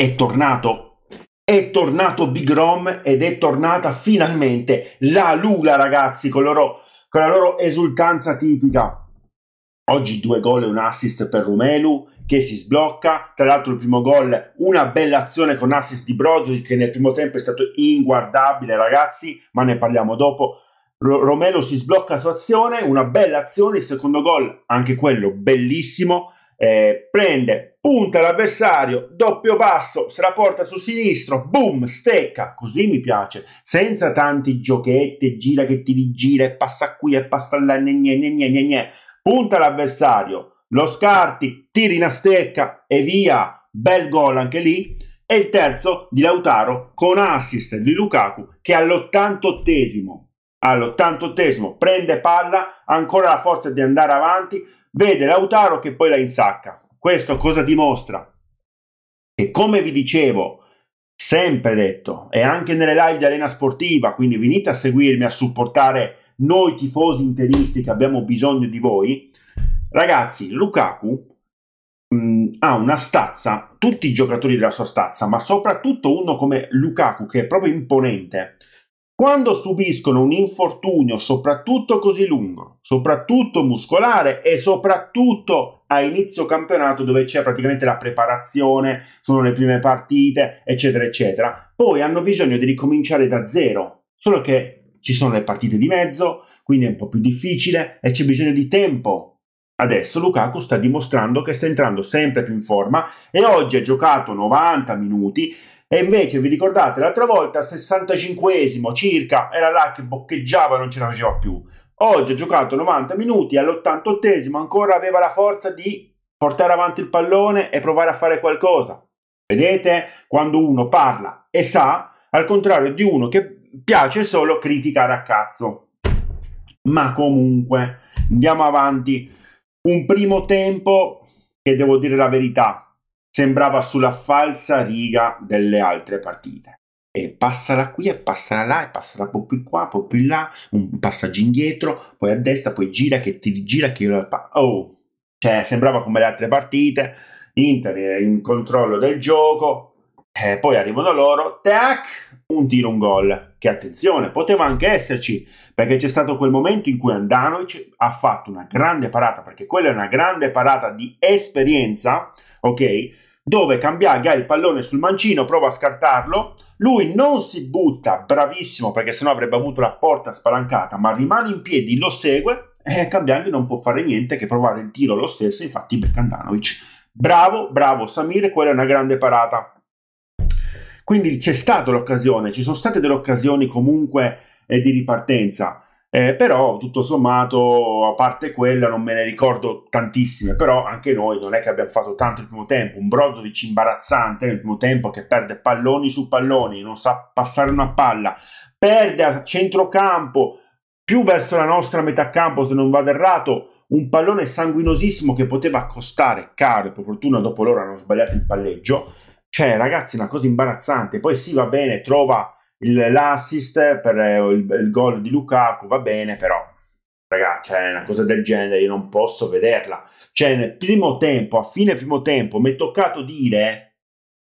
È tornato, è tornato Big Rom ed è tornata finalmente la Lula, ragazzi, con, loro, con la loro esultanza tipica. Oggi due gol e un assist per Romelu che si sblocca, tra l'altro il primo gol, una bella azione con assist di Brozovic che nel primo tempo è stato inguardabile ragazzi, ma ne parliamo dopo. Romelu si sblocca su azione, una bella azione, il secondo gol, anche quello bellissimo, eh, prende, punta l'avversario, doppio passo, se la porta sul sinistro, boom, stecca, così mi piace, senza tanti giochetti, gira che ti rigira e passa qui e passa là, gne, gne, gne, gne, gne. punta l'avversario, lo scarti, tiri una stecca e via, bel gol anche lì, e il terzo di Lautaro con assist di Lukaku che all'88esimo all'88esimo prende palla, ancora la forza di andare avanti, vede Lautaro che poi la insacca. Questo cosa dimostra? Che come vi dicevo, sempre detto, e anche nelle live di Arena Sportiva, quindi venite a seguirmi, a supportare noi tifosi interisti che abbiamo bisogno di voi. Ragazzi, Lukaku mh, mm, ha una stazza, tutti i giocatori della sua stazza, ma soprattutto uno come Lukaku che è proprio imponente. Quando subiscono un infortunio, soprattutto così lungo, soprattutto muscolare e soprattutto a inizio campionato dove c'è praticamente la preparazione, sono le prime partite, eccetera, eccetera, poi hanno bisogno di ricominciare da zero, solo che ci sono le partite di mezzo, quindi è un po' più difficile e c'è bisogno di tempo. Adesso Lukaku sta dimostrando che sta entrando sempre più in forma e oggi ha giocato 90 minuti e invece vi ricordate l'altra volta, al 65esimo circa, era là che boccheggiava e non ce la faceva più. Oggi ha giocato 90 minuti, all'88esimo ancora aveva la forza di portare avanti il pallone e provare a fare qualcosa. Vedete? Quando uno parla e sa, al contrario di uno che piace solo criticare a cazzo. Ma comunque, andiamo avanti. Un primo tempo che devo dire la verità, sembrava sulla falsa riga delle altre partite. E passala qui e passala là e passala un po' più qua, un po' più là, un passaggio indietro, poi a destra, poi gira che ti gira che io la... Oh, cioè sembrava come le altre partite, Inter in controllo del gioco, e eh, poi arrivano loro, tac, un tiro, un gol. Che attenzione, poteva anche esserci, perché c'è stato quel momento in cui Andanovic ha fatto una grande parata, perché quella è una grande parata di esperienza, ok? dove Cambiaghi ha il pallone sul mancino, prova a scartarlo, lui non si butta, bravissimo perché sennò avrebbe avuto la porta spalancata, ma rimane in piedi, lo segue e Cambiaghi non può fare niente che provare il tiro lo stesso, infatti Beccandanovic. Bravo, bravo Samir, quella è una grande parata. Quindi c'è stata l'occasione, ci sono state delle occasioni comunque eh, di ripartenza. Eh, però tutto sommato, a parte quella, non me ne ricordo tantissime, però anche noi non è che abbiamo fatto tanto il primo tempo, un Brozovic imbarazzante nel primo tempo che perde palloni su palloni, non sa passare una palla, perde a centrocampo, più verso la nostra metà campo se non vado errato, un pallone sanguinosissimo che poteva costare caro, per fortuna dopo loro hanno sbagliato il palleggio, cioè ragazzi una cosa imbarazzante, poi sì va bene, trova il, l'assist per eh, il, il gol di Lukaku va bene, però ragazzi, cioè, una cosa del genere io non posso vederla. Cioè, nel primo tempo, a fine primo tempo, mi è toccato dire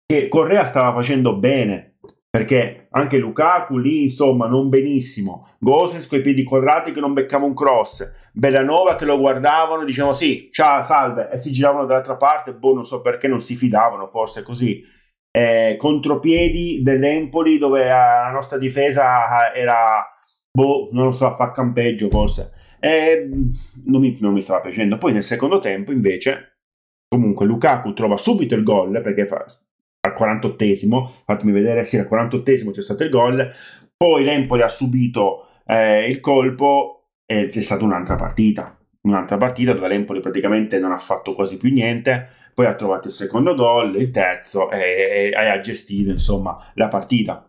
che Correa stava facendo bene, perché anche Lukaku lì, insomma, non benissimo. Gosens con i piedi quadrati che non beccava un cross. Bellanova che lo guardavano, dicevano sì, ciao, salve, e si giravano dall'altra parte, boh, non so perché non si fidavano, forse così eh, contropiedi dell'Empoli dove la nostra difesa eh, era, boh, non lo so, a far campeggio forse. Eh, non, mi, non mi stava piacendo. Poi nel secondo tempo invece, comunque Lukaku trova subito il gol perché fa, al 48esimo, fatemi vedere, sì, al 48esimo c'è stato il gol, poi l'Empoli ha subito eh, il colpo e c'è stata un'altra partita un'altra partita dove l'Empoli praticamente non ha fatto quasi più niente, poi ha trovato il secondo gol, il terzo e, e, e ha gestito insomma la partita.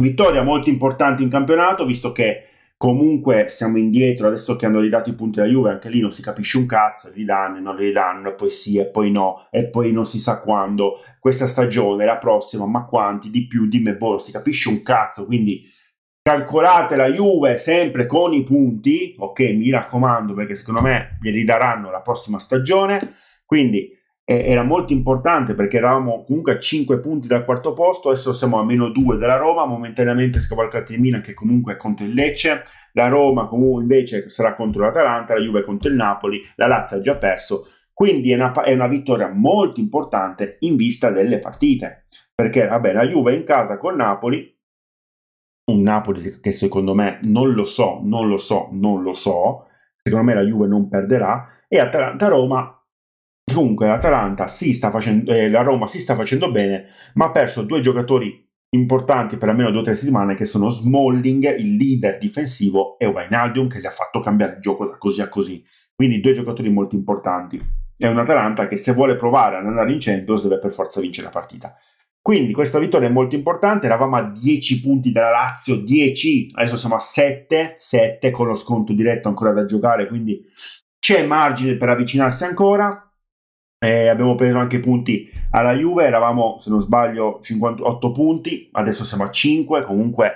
Vittoria molto importante in campionato, visto che comunque siamo indietro, adesso che hanno ridato i punti alla Juve, anche lì non si capisce un cazzo, li danno e non li danno, e poi sì e poi no, e poi non si sa quando, questa stagione, la prossima, ma quanti, di più, di me, boh, si capisce un cazzo, quindi calcolate la Juve sempre con i punti, ok? Mi raccomando perché secondo me glieli daranno la prossima stagione, quindi eh, era molto importante perché eravamo comunque a 5 punti dal quarto posto, adesso siamo a meno 2 della Roma, momentaneamente scavalcati il Milan che comunque è contro il Lecce, la Roma comunque invece sarà contro l'Atalanta, la Juve contro il Napoli, la Lazio ha già perso, quindi è una, è una, vittoria molto importante in vista delle partite, perché vabbè, la Juve in casa con Napoli un Napoli che secondo me non lo so, non lo so, non lo so, secondo me la Juve non perderà, e Atalanta-Roma Comunque l'Atalanta si sta facendo, eh, la Roma si sta facendo bene, ma ha perso due giocatori importanti per almeno due o tre settimane che sono Smalling, il leader difensivo, e Wijnaldum che gli ha fatto cambiare il gioco da così a così. Quindi due giocatori molto importanti. È Atalanta che se vuole provare ad andare in Champions deve per forza vincere la partita. Quindi questa vittoria è molto importante, eravamo a 10 punti dalla Lazio, 10, adesso siamo a 7, 7 con lo sconto diretto ancora da giocare, quindi c'è margine per avvicinarsi ancora. Eh, abbiamo preso anche punti alla Juve, eravamo se non sbaglio 58 punti, adesso siamo a 5, comunque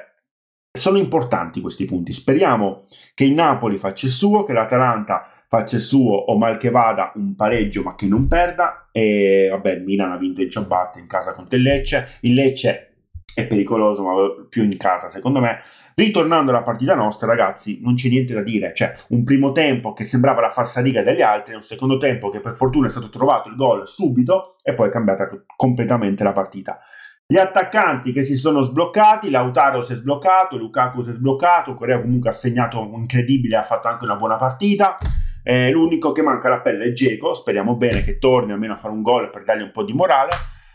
sono importanti questi punti. Speriamo che il Napoli faccia il suo, che l'Atalanta faccia suo o mal che vada un pareggio ma che non perda e vabbè il Milan ha vinto il ciabatte in casa contro il Lecce il Lecce è pericoloso ma più in casa secondo me ritornando alla partita nostra ragazzi non c'è niente da dire cioè un primo tempo che sembrava la farsa riga degli altri un secondo tempo che per fortuna è stato trovato il gol subito e poi è cambiata completamente la partita gli attaccanti che si sono sbloccati, Lautaro si è sbloccato, Lukaku si è sbloccato, Corea comunque ha segnato un incredibile, ha fatto anche una buona partita. Eh, l'unico che manca la pelle è Geco, speriamo bene che torni almeno a fare un gol per dargli un po' di morale.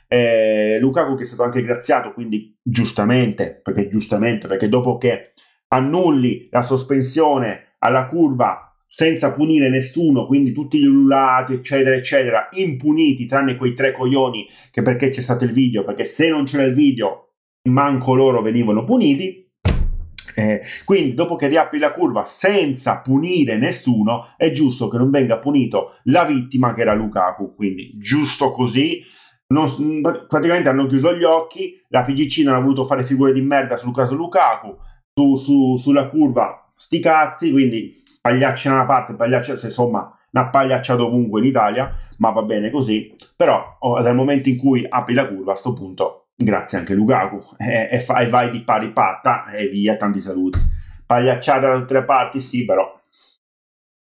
Eh, Lukaku che è stato anche graziato, quindi giustamente, perché giustamente, perché dopo che annulli la sospensione alla curva senza punire nessuno, quindi tutti gli ululati, eccetera, eccetera, impuniti, tranne quei tre coglioni che perché c'è stato il video, perché se non c'era il video, manco loro venivano puniti. Eh, quindi dopo che riapri la curva senza punire nessuno, è giusto che non venga punito la vittima che era Lukaku, quindi giusto così. Non, praticamente hanno chiuso gli occhi, la FGC non ha voluto fare figure di merda sul caso Lukaku, su, su, sulla curva sti cazzi, quindi pagliacci da una parte, pagliacci insomma una pagliaccia dovunque in Italia, ma va bene così, però oh, dal momento in cui apri la curva a questo punto grazie anche Lukaku, e, e, fa, e vai di pari patta e via, tanti saluti. Pagliacciata da tutte le parti, sì, però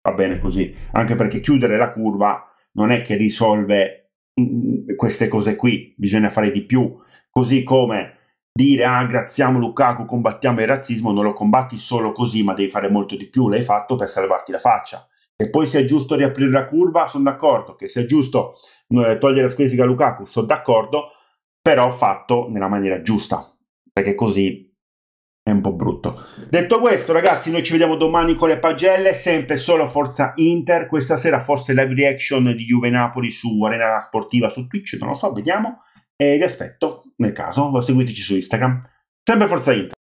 va bene così, anche perché chiudere la curva non è che risolve mh, mm, mm, queste cose qui, bisogna fare di più, così come dire ah graziamo Lukaku, combattiamo il razzismo, non lo combatti solo così, ma devi fare molto di più, l'hai fatto per salvarti la faccia. E poi se è giusto riaprire la curva, sono d'accordo, che se è giusto eh, togliere la squalifica a Lukaku, sono d'accordo, però fatto nella maniera giusta, perché così è un po' brutto. Detto questo, ragazzi, noi ci vediamo domani con le pagelle, sempre solo Forza Inter. Questa sera forse live reaction di Juve Napoli su Arena Sportiva su Twitch, non lo so, vediamo. E vi aspetto nel caso, seguiteci su Instagram. Sempre Forza Inter.